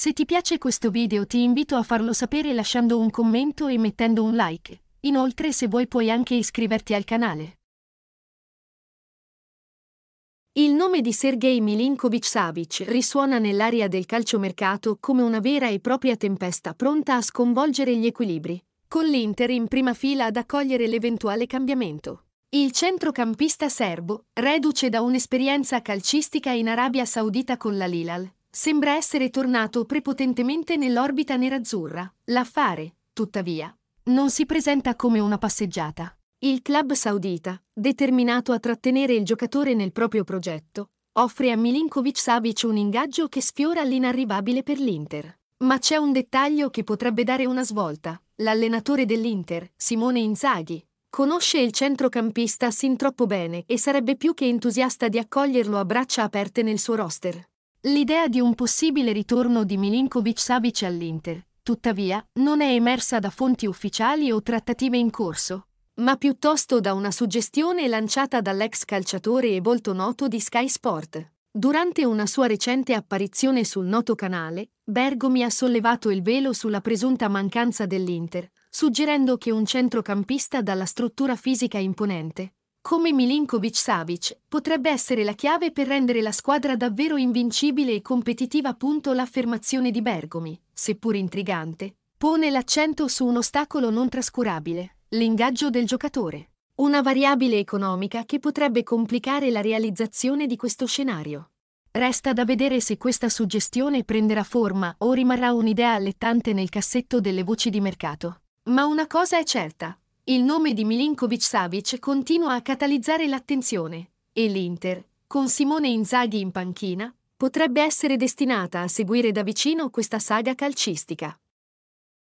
Se ti piace questo video ti invito a farlo sapere lasciando un commento e mettendo un like. Inoltre se vuoi puoi anche iscriverti al canale. Il nome di Sergei Milinkovic-Savic risuona nell'area del calciomercato come una vera e propria tempesta pronta a sconvolgere gli equilibri, con l'Inter in prima fila ad accogliere l'eventuale cambiamento. Il centrocampista serbo, reduce da un'esperienza calcistica in Arabia Saudita con la Lilal, Sembra essere tornato prepotentemente nell'orbita nerazzurra. L'affare, tuttavia, non si presenta come una passeggiata. Il club saudita, determinato a trattenere il giocatore nel proprio progetto, offre a Milinkovic Savic un ingaggio che sfiora l'inarrivabile per l'Inter. Ma c'è un dettaglio che potrebbe dare una svolta. L'allenatore dell'Inter, Simone Inzaghi, conosce il centrocampista sin troppo bene e sarebbe più che entusiasta di accoglierlo a braccia aperte nel suo roster. L'idea di un possibile ritorno di Milinkovic Savic all'Inter, tuttavia, non è emersa da fonti ufficiali o trattative in corso, ma piuttosto da una suggestione lanciata dall'ex calciatore e volto noto di Sky Sport. Durante una sua recente apparizione sul noto canale, Bergomi ha sollevato il velo sulla presunta mancanza dell'Inter, suggerendo che un centrocampista dalla struttura fisica imponente come Milinkovic Savic, potrebbe essere la chiave per rendere la squadra davvero invincibile e competitiva. Punto L'affermazione di Bergomi, seppur intrigante, pone l'accento su un ostacolo non trascurabile, l'ingaggio del giocatore. Una variabile economica che potrebbe complicare la realizzazione di questo scenario. Resta da vedere se questa suggestione prenderà forma o rimarrà un'idea allettante nel cassetto delle voci di mercato. Ma una cosa è certa, il nome di Milinkovic-Savic continua a catalizzare l'attenzione e l'Inter, con Simone Inzaghi in panchina, potrebbe essere destinata a seguire da vicino questa saga calcistica.